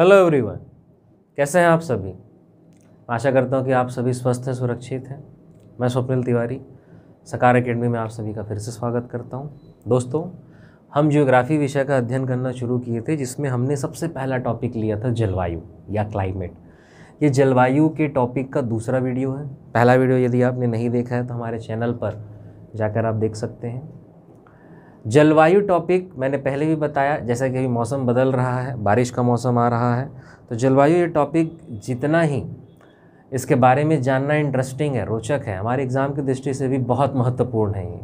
Hello everyone कैसे हैं आप सभी आशा करता हूँ कि आप सभी स्वस्थ हैं सुरक्षित हैं मैं स्वप्निल तिवारी सकार एकेडमी में आप सभी का फिर से स्वागत करता हूँ दोस्तों हम जियोग्राफी विषय का अध्ययन करना शुरू किए थे जिसमें हमने सबसे पहला टॉपिक लिया था जलवायु या क्लाइमेट ये जलवायु के टॉपिक का दूसरा वीडियो है पहला वीडियो यदि आपने नहीं देखा है तो हमारे चैनल पर जाकर आप देख सकते हैं जलवायु टॉपिक मैंने पहले भी बताया जैसा कि अभी मौसम बदल रहा है बारिश का मौसम आ रहा है तो जलवायु ये टॉपिक जितना ही इसके बारे में जानना इंटरेस्टिंग है रोचक है हमारे एग्ज़ाम की दृष्टि से भी बहुत महत्वपूर्ण है ये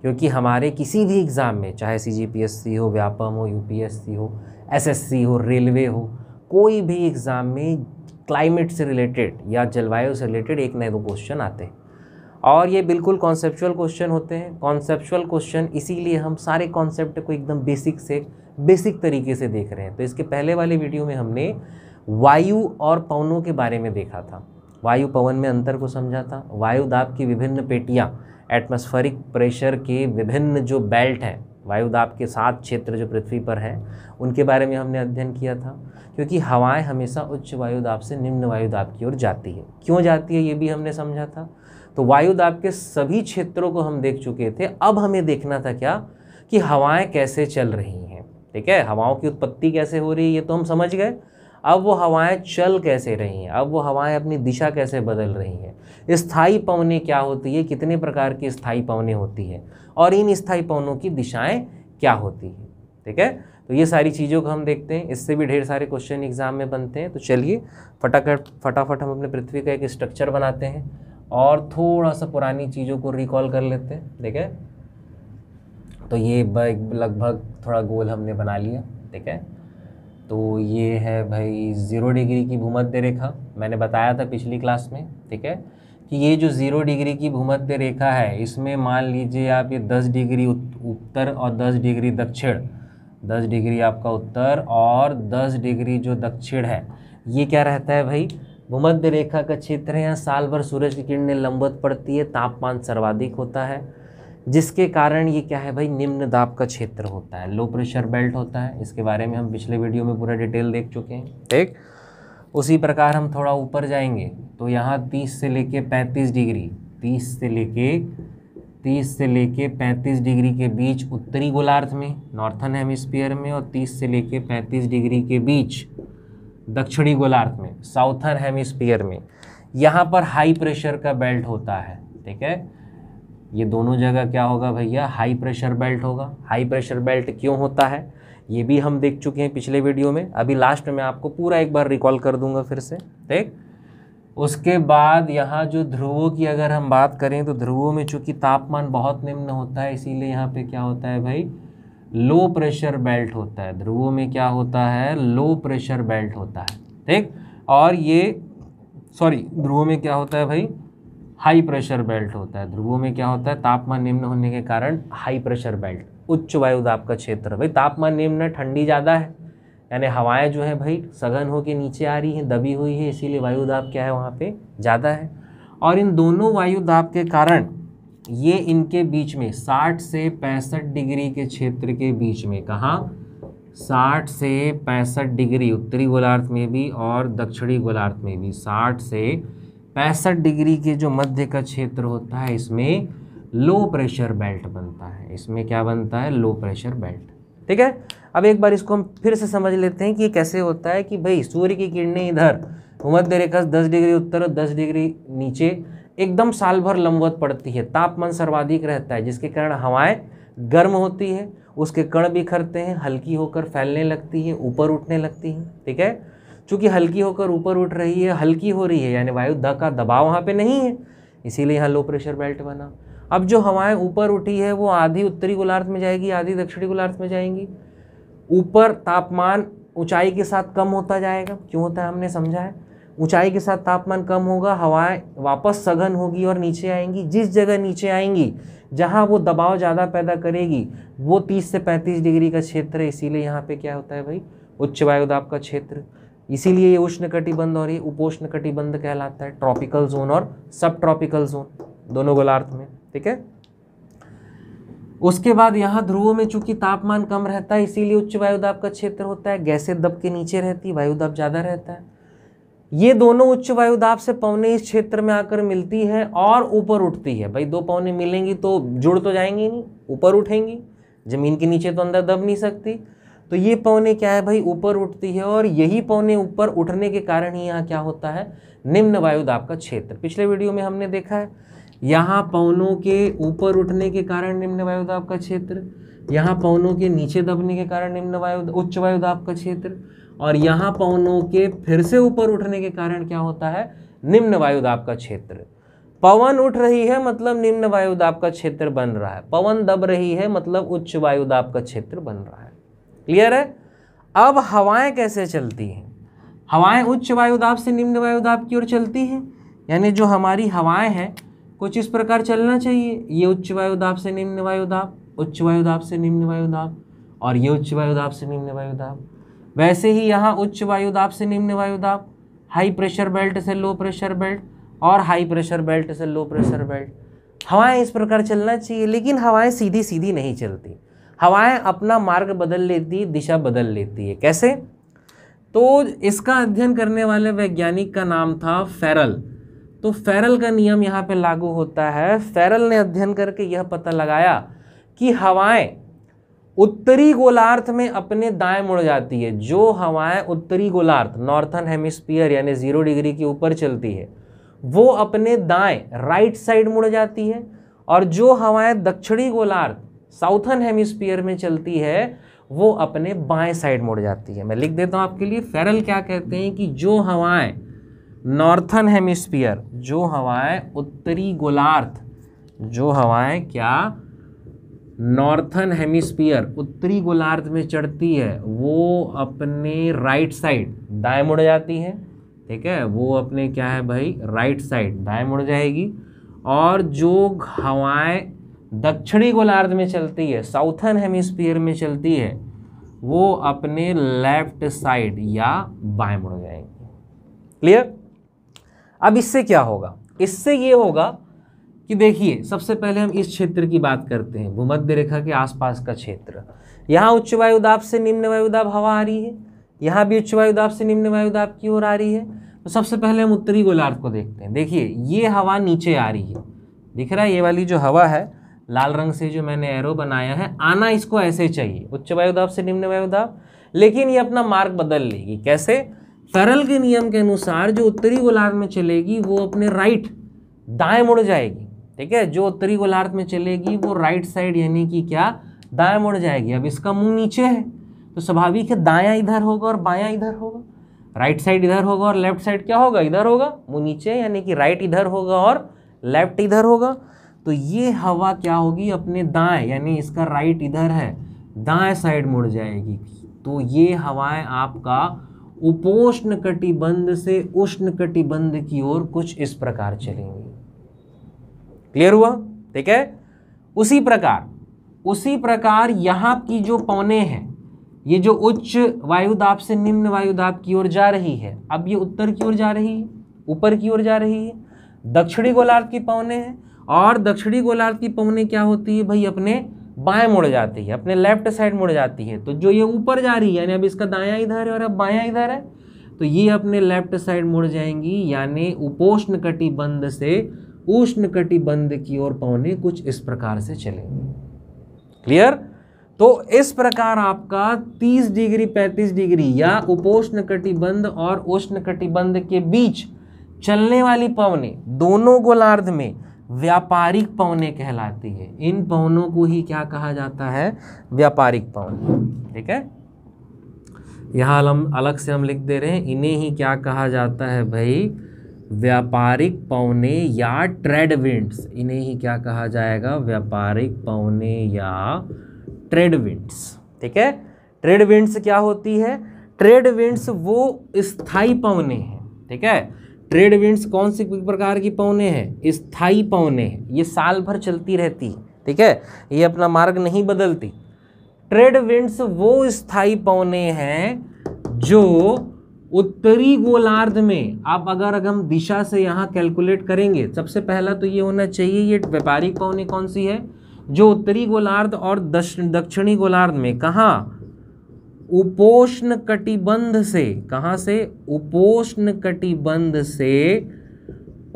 क्योंकि हमारे किसी भी एग्ज़ाम में चाहे सी जी पी एस सी हो व्यापम हो यू पी एस सी हो एस एस सी हो रेलवे हो कोई भी एग्ज़ाम में क्लाइमेट से रिलेटेड या जलवायु से रिलेटेड एक नए दो क्वेश्चन आते हैं और ये बिल्कुल कॉन्सेप्चुअल क्वेश्चन होते हैं कॉन्सेप्चुअल क्वेश्चन इसीलिए हम सारे कॉन्सेप्ट को एकदम बेसिक से बेसिक तरीके से देख रहे हैं तो इसके पहले वाले वीडियो में हमने वायु और पवनों के बारे में देखा था वायु पवन में अंतर को समझा था वायु दाब की विभिन्न पेटियाँ एटमॉस्फेरिक प्रेशर के विभिन्न जो बेल्ट हैं वायु दाब के सात क्षेत्र जो पृथ्वी पर हैं उनके बारे में हमने अध्ययन किया था क्योंकि हवाएं हमेशा उच्च वायु दाब से निम्न वायु दाब की ओर जाती है क्यों जाती है ये भी हमने समझा था तो वायुदाब के सभी क्षेत्रों को हम देख चुके थे अब हमें देखना था क्या कि हवाएं कैसे चल रही हैं ठीक है हवाओं की उत्पत्ति कैसे हो रही है ये तो हम समझ गए अब वो हवाएं चल कैसे रही हैं अब वो हवाएं अपनी दिशा कैसे बदल रही हैं स्थाई पवने क्या होती है कितने प्रकार की स्थाई पवने होती है और इन स्थाई पवनों की दिशाएँ क्या होती हैं ठीक है तो ये सारी चीज़ों को हम देखते हैं इससे भी ढेर सारे क्वेश्चन एग्जाम में बनते हैं तो चलिए फटाफट फटाफट हम अपने पृथ्वी का एक स्ट्रक्चर बनाते हैं और थोड़ा सा पुरानी चीज़ों को रिकॉल कर लेते हैं ठीक है तो ये लगभग थोड़ा गोल हमने बना लिया ठीक है तो ये है भाई ज़ीरो डिग्री की भूमध्य रेखा मैंने बताया था पिछली क्लास में ठीक है कि ये जो ज़ीरो डिग्री की भूमध्य रेखा है इसमें मान लीजिए आप ये दस डिग्री उत्तर और दस डिग्री दक्षिण दस डिग्री आपका उत्तर और दस डिग्री जो दक्षिण है ये क्या रहता है भाई भूमध्य रेखा का क्षेत्र है यहाँ साल भर सूरज की किरणें लंबवत पड़ती है तापमान सर्वाधिक होता है जिसके कारण ये क्या है भाई निम्न दाब का क्षेत्र होता है लो प्रेशर बेल्ट होता है इसके बारे में हम पिछले वीडियो में पूरा डिटेल देख चुके हैं ठीक उसी प्रकार हम थोड़ा ऊपर जाएंगे तो यहाँ 30 से लेके 35 डिग्री 30 से लेके 30 से लेके 35 डिग्री के बीच उत्तरी गोलार्ध में नॉर्थन हेमिस्फीयर में और 30 से लेके 35 डिग्री के बीच दक्षिणी गोलार्ध में साउथर्न हेमिस्फीयर में यहाँ पर हाई प्रेशर का बेल्ट होता है ठीक है ये दोनों जगह क्या होगा भैया हाई प्रेशर बेल्ट होगा हाई प्रेशर बेल्ट क्यों होता है ये भी हम देख चुके हैं पिछले वीडियो में अभी लास्ट में आपको पूरा एक बार रिकॉल कर दूंगा फिर से ठीक उसके बाद यहाँ जो ध्रुवों की अगर हम बात करें तो ध्रुवों में चूंकि तापमान बहुत निम्न होता है इसीलिए यहाँ पे क्या होता है भाई लो प्रेशर बेल्ट होता है ध्रुवों में क्या होता है लो प्रेशर बेल्ट होता है ठीक और ये सॉरी ध्रुवों में क्या होता है भाई हाई प्रेशर बेल्ट होता है ध्रुवों में क्या होता है तापमान निम्न होने के कारण हाई प्रेशर बेल्ट उच्च वायुदाब का क्षेत्र भाई तापमान निम्न है ठंडी ज़्यादा है यानी हवाएं जो है भाई सघन होकर नीचे आ रही हैं दबी हुई है इसीलिए वायुदाब क्या है वहाँ पे ज़्यादा है और इन दोनों वायुदाब के कारण ये इनके बीच में 60 से पैंसठ डिग्री के क्षेत्र के बीच में कहाँ 60 से पैंसठ डिग्री उत्तरी गोलार्ध में भी और दक्षिणी गोलार्ध में भी 60 से पैंसठ डिग्री के जो मध्य का क्षेत्र होता है इसमें लो प्रेशर बेल्ट बनता है इसमें क्या बनता है लो प्रेशर बेल्ट ठीक है अब एक बार इसको हम फिर से समझ लेते हैं कि कैसे होता है कि भाई सूर्य की किरणें इधर भूमध्य रेखा दस डिग्री उत्तर और दस डिग्री नीचे एकदम साल भर लंबवत पड़ती है तापमान सर्वाधिक रहता है जिसके कारण हवाएं गर्म होती है उसके कण बिखरते हैं हल्की होकर फैलने लगती है ऊपर उठने लगती हैं ठीक है चूँकि हल्की होकर ऊपर उठ रही है हल्की हो रही है यानी वायु द का दबाव वहाँ पर नहीं है इसीलिए यहाँ लो प्रेशर बेल्ट बना अब जो हवाएं ऊपर उठी है वो आधी उत्तरी गोलार्ध में जाएगी आधी दक्षिणी गोलार्ध में जाएंगी ऊपर तापमान ऊंचाई के साथ कम होता जाएगा क्यों होता है हमने समझा है ऊंचाई के साथ तापमान कम होगा हवाएं वापस सघन होगी और नीचे आएंगी जिस जगह नीचे आएंगी जहां वो दबाव ज़्यादा पैदा करेगी वो 30 से 35 डिग्री का क्षेत्र है इसीलिए यहाँ पे क्या होता है भाई उच्च वायुदाब का क्षेत्र इसीलिए ये उष्ण कटिबंध और ये उपोष्ण कटिबंध कहलाता है ट्रॉपिकल जोन और सब ट्रॉपिकल जोन दोनों गोलार्थ में ठीक है उसके बाद यहाँ ध्रुवों में चूंकि तापमान कम रहता है इसीलिए उच्च वायुदाब का क्षेत्र होता है गैसें दब के नीचे रहती है वायुदाब ज़्यादा रहता है ये दोनों उच्च वायुदाब से पवने इस क्षेत्र में आकर मिलती है और ऊपर उठती है भाई दो पवने मिलेंगी तो जुड़ तो जाएंगी नहीं ऊपर उठेंगी ज़मीन के नीचे तो अंदर दब नहीं सकती तो ये पवने क्या है भाई ऊपर उठती है और यही पवने ऊपर उठने के कारण ही यहाँ क्या होता है निम्न वायुदाब का क्षेत्र पिछले वीडियो में हमने देखा है यहाँ पवनों के ऊपर उठने के कारण निम्न वायुदाब का क्षेत्र यहाँ पवनों के नीचे दबने के कारण निम्न वायु उच्च वायुदाब का क्षेत्र और यहाँ पवनों के फिर से ऊपर उठने के कारण क्या होता है निम्न वायुदाब का क्षेत्र पवन उठ रही है मतलब निम्न वायुदाब का क्षेत्र बन रहा है पवन दब रही है मतलब उच्च वायुदाब का क्षेत्र बन रहा है क्लियर है अब हवाएं कैसे चलती हैं हवाएं उच्च वायुदाब से निम्न वायुदाब की ओर चलती हैं यानी जो हमारी हवाएं हैं कुछ इस प्रकार चलना चाहिए ये उच्च वायुदाब से निम्न वायुदाब उच्च वायुदाब से निम्न वायुदाब और ये उच्च वायुदाब से निम्न वायुदाब वैसे ही यहाँ उच्च वायुदाब से निम्न वायुदाब हाई प्रेशर बेल्ट से लो प्रेशर बेल्ट और हाई प्रेशर बेल्ट से लो प्रेशर बेल्ट हवाएं इस प्रकार चलना चाहिए लेकिन हवाएं सीधी सीधी नहीं चलती हवाएं अपना मार्ग बदल लेती दिशा बदल लेती है कैसे तो इसका अध्ययन करने वाले वैज्ञानिक का नाम था फेरल तो फेरल का नियम यहाँ पर लागू होता है फेरल ने अध्ययन करके यह पता लगाया कि हवाएँ उत्तरी गोलार्थ में अपने दाएं मुड़ जाती है जो हवाएं उत्तरी गोलार्थ नॉर्थन हेमिस्फीयर यानी जीरो डिग्री के ऊपर चलती है वो अपने दाएं राइट साइड मुड़ जाती है और जो हवाएं दक्षिणी गोलार्थ साउथर्न हेमिस्फीयर में चलती है वो अपने बाएं साइड मुड़ जाती है मैं लिख देता हूँ आपके लिए फेरल क्या कहते हैं कि जो हवाएं नॉर्थन हेमिस्फीयर जो हवाएं उत्तरी गोलार्थ जो हवाएं क्या नॉर्थन हेमिस्फीयर उत्तरी गोलार्ध में चढ़ती है वो अपने राइट साइड दाएं मुड़ जाती है ठीक है वो अपने क्या है भाई राइट साइड दाएं मुड़ जाएगी और जो हवाएं दक्षिणी गोलार्ध में चलती है साउथर्न हेमिस्फीयर में चलती है वो अपने लेफ्ट साइड या बाएं मुड़ जाएंगी क्लियर अब इससे क्या होगा इससे ये होगा कि देखिए सबसे पहले हम इस क्षेत्र की बात करते हैं भूमध्य रेखा के आसपास का क्षेत्र यहाँ उच्च वायुदाब से निम्न वायुदाब हवा आ रही है यहाँ भी उच्च वायुदाब से निम्न वायुदाब की ओर आ रही है तो सबसे पहले हम उत्तरी गोलार्ध को देखते हैं देखिए ये हवा नीचे आ रही है दिख रहा है ये वाली जो हवा है लाल रंग से जो मैंने एरो बनाया है आना इसको ऐसे चाहिए उच्च वायुदाब से निम्न वायुदाब लेकिन ये अपना मार्ग बदल लेगी कैसे तरल के नियम के अनुसार जो उत्तरी गोलार्ध में चलेगी वो अपने राइट दाएं मुड़ जाएगी ठीक है जो उत्तरी गोलार्ध में चलेगी वो राइट साइड यानी कि क्या दाया मुड़ जाएगी अब इसका मुंह नीचे है तो स्वाभाविक है दाया इधर होगा और बाया इधर होगा राइट साइड इधर होगा और लेफ्ट साइड क्या होगा इधर होगा मुंह नीचे यानी कि राइट इधर होगा और लेफ्ट इधर होगा तो ये हवा क्या होगी अपने दाएं यानी इसका राइट इधर है दाएं साइड मुड़ जाएगी तो ये हवाएं आपका उपोष्ण कटिबंध से उष्ण कटिबंध की ओर कुछ इस प्रकार चलेंगी क्लियर हुआ ठीक है उसी प्रकार उसी प्रकार यहाँ की जो पौने हैं ये जो उच्च वायुदाब से निम्न वायुदाब की ओर जा रही है अब ये उत्तर की ओर जा रही है ऊपर की ओर जा रही है दक्षिणी गोलार्ध की पौने हैं और दक्षिणी गोलार्ध की पौने क्या होती है भाई अपने बाएं मुड़ जाती है अपने लेफ्ट साइड मुड़ जाती है तो जो ये ऊपर जा रही है यानी अब इसका दाया इधर है और अब बाया इधर है तो ये अपने लेफ्ट साइड मुड़ जाएंगी यानी उपोष्ण कटिबंध से उष्ण कटिबंध की ओर पौने कुछ इस प्रकार से चलेंगे क्लियर तो इस प्रकार आपका 30 डिग्री 35 डिग्री या उपोष्ण कटिबंध और उष्ण कटिबंध के बीच चलने वाली पवने दोनों गोलार्ध में व्यापारिक पवने कहलाती है इन पवनों को ही क्या कहा जाता है व्यापारिक पवन ठीक है यहां हम अलग से हम लिख दे रहे हैं इन्हें ही क्या कहा जाता है भाई व्यापारिक पौने या ट्रेड विंड्स इन्हें ही क्या कहा जाएगा व्यापारिक पौने या ट्रेड विंड्स ठीक है ट्रेड विंड्स क्या होती है ट्रेड विंड्स वो स्थाई पौने हैं ठीक है ट्रेड विंड्स कौन सी प्रकार की पौने हैं स्थाई पौने हैं ये साल भर चलती रहती है ठीक है ये अपना मार्ग नहीं बदलती ट्रेड विंड्स वो स्थाई पौने हैं जो उत्तरी गोलार्ध में आप अगर अगर हम दिशा से यहाँ कैलकुलेट करेंगे सबसे पहला तो ये होना चाहिए ये व्यापारिक पौनी कौन सी है जो उत्तरी गोलार्ध और दक्षिणी गोलार्ध में कहाँ उपोष्ण कटिबंध से कहाँ से उपोष्ण कटिबंध से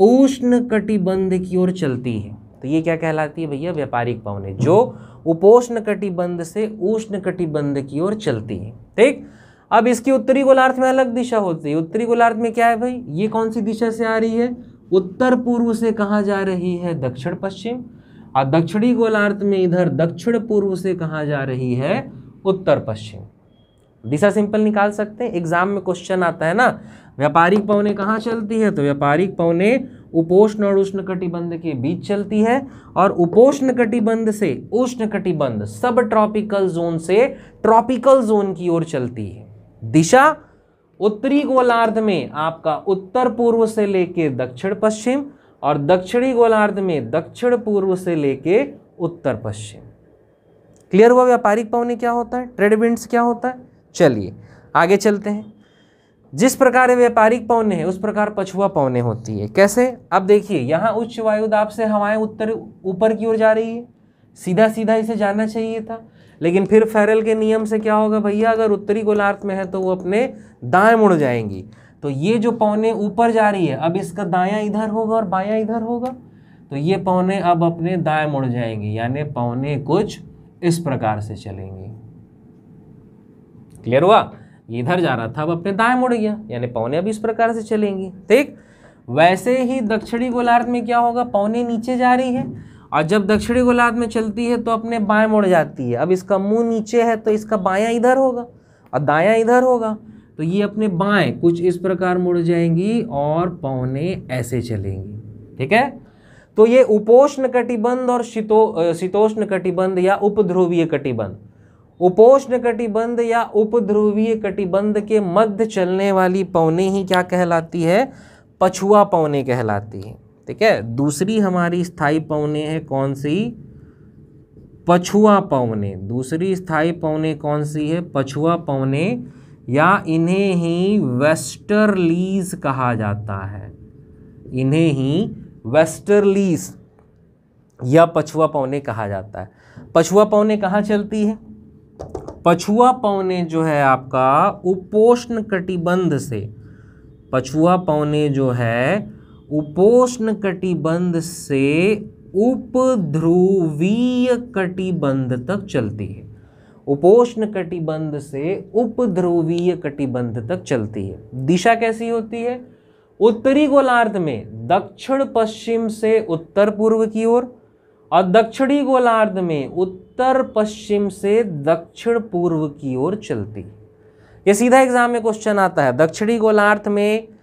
उष्ण कटिबंध की ओर चलती है तो ये क्या कहलाती है भैया व्यापारिक पौने जो उपोष्ण कटिबंध से उष्ण कटिबंध की ओर चलती है ठीक अब इसकी उत्तरी गोलार्थ में अलग दिशा होती है उत्तरी गोलार्थ में क्या है भाई ये कौन सी दिशा से आ रही है उत्तर पूर्व से कहाँ जा रही है दक्षिण पश्चिम और दक्षिणी गोलार्थ में इधर दक्षिण पूर्व से कहाँ जा रही है उत्तर पश्चिम दिशा सिंपल निकाल सकते हैं एग्जाम में क्वेश्चन आता है ना व्यापारिक पवने कहाँ चलती है तो व्यापारिक पवने उपोष्ण और उष्ण कटिबंध के बीच चलती है और उपोष्ण कटिबंध से उष्ण कटिबंध सब ट्रॉपिकल जोन से ट्रॉपिकल जोन की ओर चलती है दिशा उत्तरी गोलार्ध में आपका उत्तर पूर्व से लेके दक्षिण पश्चिम और दक्षिणी गोलार्ध में दक्षिण पूर्व से लेके उत्तर पश्चिम क्लियर हुआ व्यापारिक पवनी क्या होता है ट्रेड विंड्स क्या होता है चलिए आगे चलते हैं जिस प्रकार व्यापारिक पवने हैं उस प्रकार पछुआ पवने होती है कैसे अब देखिए यहाँ उच्च वायुदाब से हवाएं उत्तर ऊपर की ओर जा रही है सीधा सीधा इसे जाना चाहिए था लेकिन फिर फेरल के नियम से क्या होगा भैया अगर उत्तरी गोलार्थ में है तो वो अपने दाएं मुड़ जाएंगी तो ये जो पौने ऊपर जा रही है अब इसका दाया इधर होगा और बाया इधर होगा तो ये पौने अब अपने दाएं मुड़ जाएंगी यानी पौने कुछ इस प्रकार से चलेंगी क्लियर हुआ ये इधर जा रहा था अब अपने दाएं मुड़ गया यानी पौने अब इस प्रकार से चलेंगी ठीक वैसे ही दक्षिणी गोलार्ध में क्या होगा पौने नीचे जा रही है और जब दक्षिणी गोलार्ध में चलती है तो अपने बाएं मुड़ जाती है अब इसका मुंह नीचे है तो इसका बायां इधर होगा और दायां इधर होगा तो ये अपने बाएं कुछ इस प्रकार मुड़ जाएंगी और पौने ऐसे चलेंगी ठीक है तो ये उपोष्ण कटिबंध और शीतो शीतोष्ण कटिबंध या उपध्रुवीय कटिबंध उपोष्ण कटिबंध या उपध्रुवीय कटिबंध के मध्य चलने वाली पौने ही क्या कहलाती है पछुआ पौने कहलाती है ठीक है दूसरी हमारी स्थाई पवने है कौन सी पछुआ पवने दूसरी स्थाई पवने कौन सी है पछुआ पवने या इन्हें ही वेस्टरलीज कहा जाता है इन्हें ही वेस्टरलीज या पछुआ पौने कहा जाता है पछुआ पौने कहाँ चलती है पछुआ पौने जो है आपका उपोष्ण कटिबंध से पछुआ पौने जो है उपोष्ण कटिबंध से उपध्रुवीय कटिबंध तक चलती है उपोष्ण कटिबंध से उपध्रुवीय कटिबंध तक चलती है दिशा कैसी होती है उत्तरी गोलार्ध में दक्षिण पश्चिम से उत्तर पूर्व की ओर और दक्षिणी गोलार्ध में उत्तर पश्चिम से दक्षिण पूर्व की ओर चलती है यह सीधा एग्जाम में क्वेश्चन आता है दक्षिणी गोलार्ध में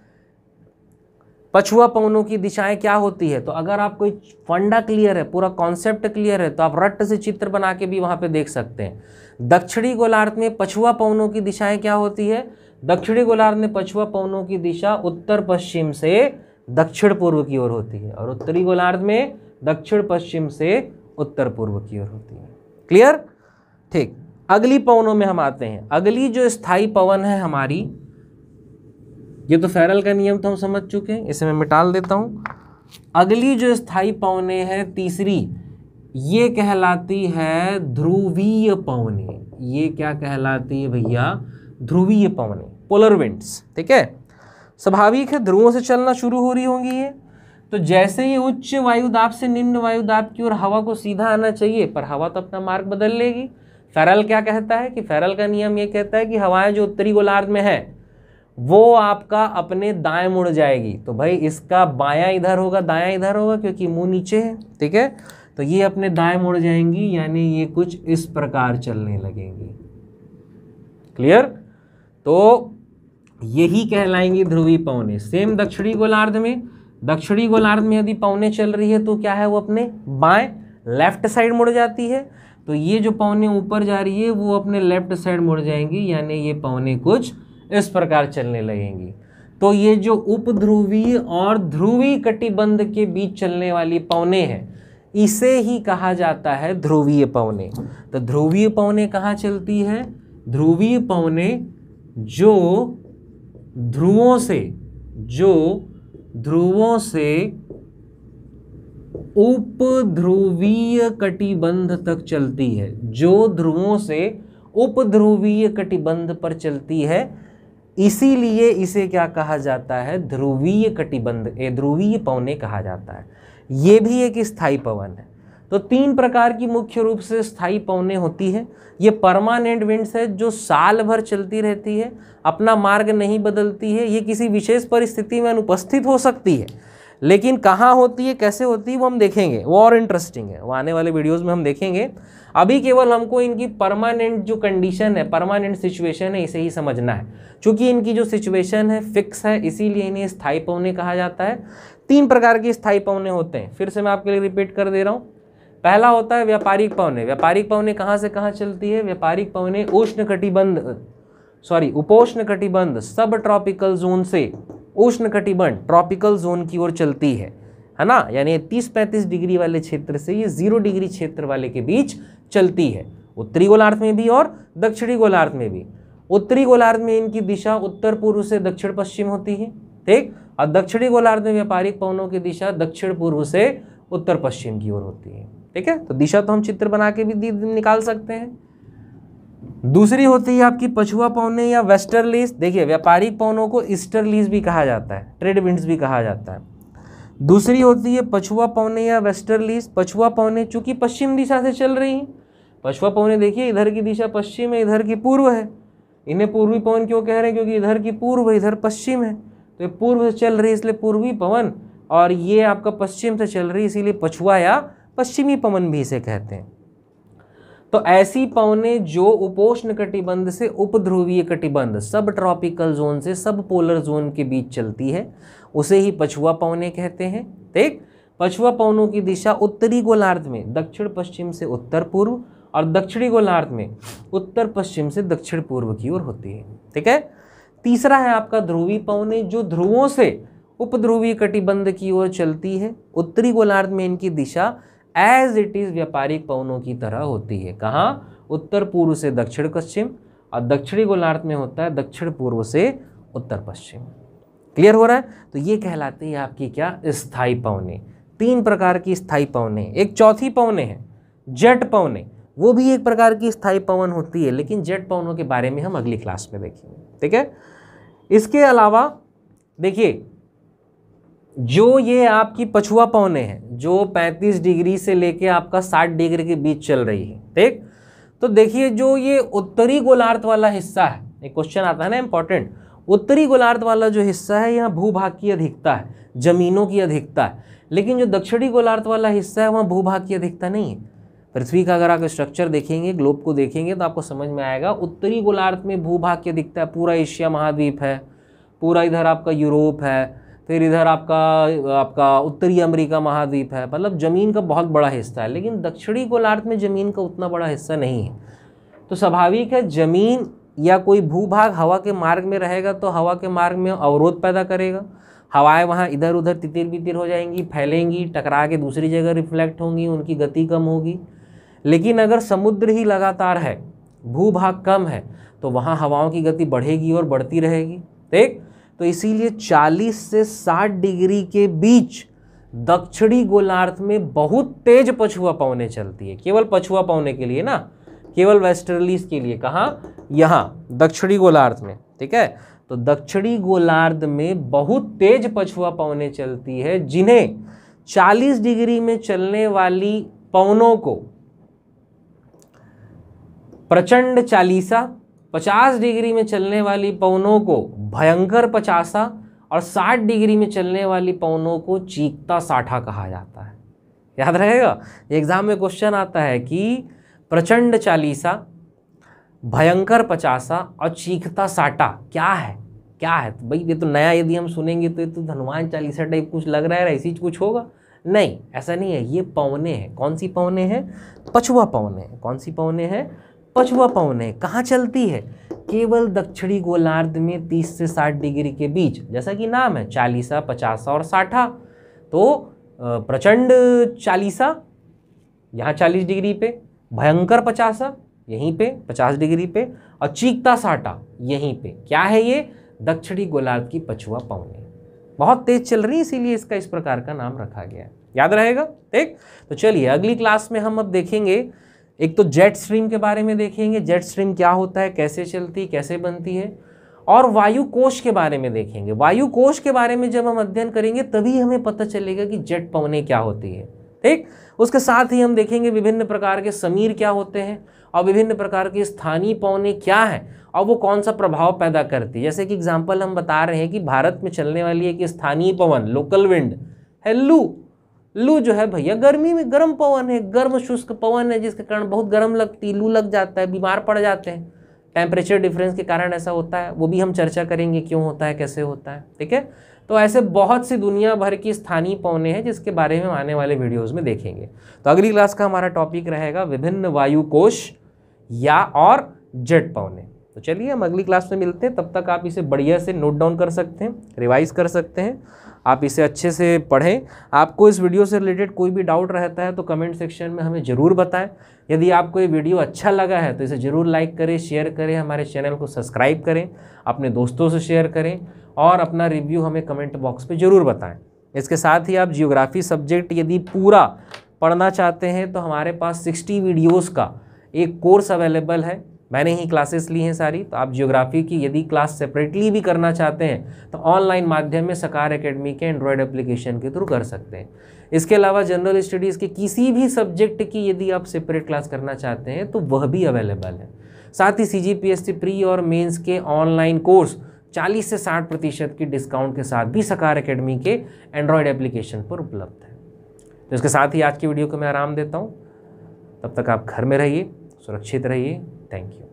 पछुआ पवनों की दिशाएं क्या होती है तो अगर आप कोई फंडा क्लियर है पूरा कॉन्सेप्ट क्लियर है तो आप रट्ट से चित्र बना के भी वहाँ पे देख सकते हैं दक्षिणी गोलार्ध में पछुआ पवनों की दिशाएं क्या होती है दक्षिणी गोलार्ध में पछुआ पवनों की दिशा उत्तर पश्चिम से दक्षिण पूर्व की ओर होती है और उत्तरी गोलार्ध में दक्षिण पश्चिम से उत्तर पूर्व की ओर होती है क्लियर ठीक अगली पवनों में हम आते हैं अगली जो स्थायी पवन है हमारी ये तो फेरल का नियम तो हम समझ चुके हैं इसे मैं मिटाल देता हूँ अगली जो स्थाई पौने है तीसरी ये कहलाती है ध्रुवीय पौने ये क्या कहलाती है भैया ध्रुवीय पवने पोलर विंड्स ठीक है स्वाभाविक है ध्रुवों से चलना शुरू हो रही होंगी ये तो जैसे ही उच्च वायुदाब से निम्न वायुदाब की ओर हवा को सीधा आना चाहिए पर हवा तो अपना मार्ग बदल लेगी फेरल क्या कहता है कि फेरल का नियम ये कहता है कि हवाएं जो उत्तरी गोलार्ध में है वो आपका अपने दाएं मुड़ जाएगी तो भाई इसका बायां इधर होगा दायां इधर होगा क्योंकि मुंह नीचे है ठीक है तो ये अपने दाएं मुड़ जाएंगी यानी ये कुछ इस प्रकार चलने लगेंगी क्लियर तो यही कहलाएंगी ध्रुवी पौने सेम दक्षिणी गोलार्ध में दक्षिणी गोलार्ध में यदि पौने चल रही है तो क्या है वो अपने बाएं लेफ्ट साइड मुड़ जाती है तो ये जो पौने ऊपर जा रही है वो अपने लेफ्ट साइड मुड़ जाएंगी यानी ये पौने कुछ इस प्रकार चलने लगेंगी तो ये जो उपध्रुवीय और ध्रुवी कटिबंध के बीच चलने वाली पवने हैं इसे ही कहा जाता है ध्रुवीय पवने तो ध्रुवीय पवने कहाँ चलती है ध्रुवीय पवने जो ध्रुवों से जो ध्रुवों से उपध्रुवीय कटिबंध तक चलती है जो ध्रुवों से उपध्रुवीय कटिबंध पर चलती है इसीलिए इसे क्या कहा जाता है ध्रुवीय कटिबंध ध्रुवीय पवने कहा जाता है ये भी एक स्थायी पवन है तो तीन प्रकार की मुख्य रूप से स्थायी पवने होती है ये परमानेंट विंड्स है जो साल भर चलती रहती है अपना मार्ग नहीं बदलती है ये किसी विशेष परिस्थिति में अनुपस्थित हो सकती है लेकिन कहाँ होती है कैसे होती है वो हम देखेंगे वो और इंटरेस्टिंग है वो आने वाले वीडियोज़ में हम देखेंगे अभी केवल हमको इनकी परमानेंट जो कंडीशन है परमानेंट सिचुएशन है इसे ही समझना है क्योंकि इनकी जो सिचुएशन है फिक्स है इसीलिए इन्हें स्थायी पौने कहा जाता है तीन प्रकार के स्थायी पौने होते हैं फिर से मैं आपके लिए रिपीट कर दे रहा हूँ पहला होता है व्यापारिक पौने व्यापारिक पौने कहाँ से कहाँ चलती है व्यापारिक पौने उष्ण कटिबंध सॉरी उपोष्ण कटिबंध सब ट्रॉपिकल जोन से उष्ण ट्रॉपिकल जोन की ओर चलती है है ना यानी 30-35 डिग्री वाले क्षेत्र से ये जीरो डिग्री क्षेत्र वाले के बीच चलती है उत्तरी गोलार्ध में भी और दक्षिणी गोलार्ध में भी उत्तरी गोलार्ध में इनकी दिशा उत्तर पूर्व से दक्षिण पश्चिम होती है ठीक और दक्षिणी गोलार्ध में व्यापारिक पवनों की दिशा दक्षिण पूर्व से उत्तर पश्चिम की ओर होती है ठीक है तो दिशा तो हम चित्र बना के भी निकाल सकते हैं दूसरी होती है आपकी पछुआ पौने या वेस्टर लीज देखिए व्यापारिक पौनों को ईस्टर लीज भी कहा जाता है ट्रेड विंड्स भी कहा जाता है दूसरी होती है पछुआ पौने या वेस्टर लीज पछुआ पौने चूंकि पश्चिम दिशा से चल रही हैं पछुआ पौने देखिए इधर की दिशा पश्चिम है इधर की पूर्व है इन्हें पूर्वी पवन क्यों कह रहे हैं क्योंकि इधर की पूर्व है इधर पश्चिम है तो ये पूर्व से चल रही है इसलिए पूर्वी पवन और ये आपका पश्चिम से चल रही है इसीलिए पछुआ या पश्चिमी पवन भी इसे कहते हैं तो ऐसी पवने जो उपोष्ण कटिबंध से उपध्रुवीय कटिबंध सब ट्रॉपिकल जोन से सब पोलर जोन के बीच चलती है उसे ही पछुआ पवने कहते हैं ठीक पछुआ पवनों की दिशा उत्तरी गोलार्ध में दक्षिण पश्चिम से उत्तर पूर्व और दक्षिणी गोलार्ध में उत्तर पश्चिम से दक्षिण पूर्व की ओर होती है ठीक है तीसरा है आपका ध्रुवी पवने जो ध्रुवों से उपध्रुवीय कटिबंध की ओर चलती है उत्तरी गोलार्ध में इनकी दिशा एज इट इज़ व्यापारिक पवनों की तरह होती है कहाँ उत्तर पूर्व से दक्षिण पश्चिम और दक्षिणी गोलार्थ में होता है दक्षिण पूर्व से उत्तर पश्चिम क्लियर हो रहा है तो ये कहलाती है आपकी क्या स्थाई पवने तीन प्रकार की स्थाई पवने एक चौथी पवने हैं जेट पवने वो भी एक प्रकार की स्थाई पवन होती है लेकिन जेट पवनों के बारे में हम अगली क्लास में देखेंगे ठीक है इसके अलावा देखिए जो ये आपकी पछुआ पौने हैं जो 35 डिग्री से लेके आपका 60 डिग्री के बीच चल रही है ठीक तो देखिए जो ये उत्तरी गोलार्ध वाला हिस्सा है एक क्वेश्चन आता है ना इंपॉर्टेंट उत्तरी गोलार्ध वाला जो हिस्सा है यहाँ भूभाग की अधिकता है जमीनों की अधिकता है लेकिन जो दक्षिणी गोलार्ध वाला हिस्सा है वहाँ भूभाग की अधिकता नहीं है पृथ्वी का अगर आप स्ट्रक्चर देखेंगे ग्लोब को देखेंगे तो आपको समझ में आएगा उत्तरी गोलार्ध में भूभाग की अधिकता है पूरा एशिया महाद्वीप है पूरा इधर आपका यूरोप है फिर इधर आपका आपका उत्तरी अमेरिका महाद्वीप है मतलब ज़मीन का बहुत बड़ा हिस्सा है लेकिन दक्षिणी गोलार्ध में ज़मीन का उतना बड़ा हिस्सा नहीं है तो स्वाभाविक है ज़मीन या कोई भूभाग हवा के मार्ग में रहेगा तो हवा के मार्ग में अवरोध पैदा करेगा हवाएं वहाँ इधर उधर तितिर बितिर हो जाएंगी फैलेंगी टकरा के दूसरी जगह रिफ्लेक्ट होंगी उनकी गति कम होगी लेकिन अगर समुद्र ही लगातार है भूभाग कम है तो वहाँ हवाओं की गति बढ़ेगी और बढ़ती रहेगी ठीक तो इसीलिए 40 से 60 डिग्री के बीच दक्षिणी गोलार्ध में बहुत तेज पछुआ पवने चलती है केवल पछुआ पवने के लिए ना केवल वेस्टर्लीज के लिए कहाँ यहाँ दक्षिणी गोलार्ध में ठीक है तो दक्षिणी गोलार्ध में बहुत तेज पछुआ पवने चलती है जिन्हें 40 डिग्री में चलने वाली पवनों को प्रचंड चालीसा 50 डिग्री में चलने वाली पवनों को भयंकर पचासा और 60 डिग्री में चलने वाली पवनों को चीकता साठा कहा जाता है याद रहेगा एग्ज़ाम में क्वेश्चन आता है कि प्रचंड चालीसा भयंकर पचासा और चीखता साटा क्या है क्या है तो भाई ये तो नया यदि हम सुनेंगे तो ये तो हनुमान चालीसा टाइप कुछ लग रहा है ऐसी कुछ होगा नहीं ऐसा नहीं है ये पवने हैं कौन सी पवने हैं पछुआ पवने कौन सी पवने हैं पछुआ पवन है कहाँ चलती है केवल दक्षिणी गोलार्ध में 30 से 60 डिग्री के बीच जैसा कि नाम है चालीसा पचासा और साठा तो प्रचंड चालीसा यहाँ 40 डिग्री पे भयंकर पचासा यहीं पे 50 डिग्री पे और चीकता साठा यहीं पे क्या है ये दक्षिणी गोलार्ध की पछुआ पवने बहुत तेज चल रही है इसीलिए इसका इस प्रकार का नाम रखा गया है याद रहेगा ठीक तो चलिए अगली क्लास में हम अब देखेंगे एक तो जेट स्ट्रीम के बारे में देखेंगे जेट स्ट्रीम क्या होता है कैसे चलती कैसे बनती है और वायु कोश के बारे में देखेंगे वायु कोश के बारे में जब हम अध्ययन करेंगे तभी हमें पता चलेगा कि जेट पवने क्या होती है ठीक उसके साथ ही हम देखेंगे विभिन्न प्रकार के समीर क्या होते हैं और विभिन्न प्रकार के स्थानीय पवने क्या हैं और वो कौन सा प्रभाव पैदा करती है जैसे कि एग्जाम्पल हम बता रहे हैं कि भारत में चलने वाली एक स्थानीय पवन लोकल विंड हेल्लू लू जो है भैया गर्मी में गर्म पवन है गर्म शुष्क पवन है जिसके कारण बहुत गर्म लगती लू लग जाता है बीमार पड़ जाते हैं टेम्परेचर डिफरेंस के कारण ऐसा होता है वो भी हम चर्चा करेंगे क्यों होता है कैसे होता है ठीक है तो ऐसे बहुत सी दुनिया भर की स्थानीय पौने हैं जिसके बारे में आने वाले वीडियोस में देखेंगे तो अगली क्लास का हमारा टॉपिक रहेगा विभिन्न वायु कोश या और जेट पौने तो चलिए हम अगली क्लास में मिलते हैं तब तक आप इसे बढ़िया से नोट डाउन कर सकते हैं रिवाइज कर सकते हैं आप इसे अच्छे से पढ़ें आपको इस वीडियो से रिलेटेड कोई भी डाउट रहता है तो कमेंट सेक्शन में हमें ज़रूर बताएं यदि आपको ये वीडियो अच्छा लगा है तो इसे ज़रूर लाइक करें शेयर करें हमारे चैनल को सब्सक्राइब करें अपने दोस्तों से शेयर करें और अपना रिव्यू हमें कमेंट बॉक्स पर ज़रूर बताएँ इसके साथ ही आप जियोग्राफी सब्जेक्ट यदि पूरा पढ़ना चाहते हैं तो हमारे पास सिक्सटी वीडियोज़ का एक कोर्स अवेलेबल है मैंने ही क्लासेस ली हैं सारी तो आप जियोग्राफी की यदि क्लास सेपरेटली भी करना चाहते हैं तो ऑनलाइन माध्यम में सकार एकेडमी के एंड्रॉयड एप्लीकेशन के थ्रू कर सकते हैं इसके अलावा जनरल स्टडीज़ के किसी भी सब्जेक्ट की यदि आप सेपरेट क्लास करना चाहते हैं तो वह भी अवेलेबल है साथ ही C G P S pre और मेन्स के ऑनलाइन कोर्स 40 से 60 प्रतिशत की डिस्काउंट के साथ भी सकार एकेडमी के एंड्रॉयड एप्लीकेशन पर उपलब्ध है तो इसके साथ ही आज की वीडियो को मैं आराम देता हूँ तब तक आप घर में रहिए सुरक्षित रहिए Thank you.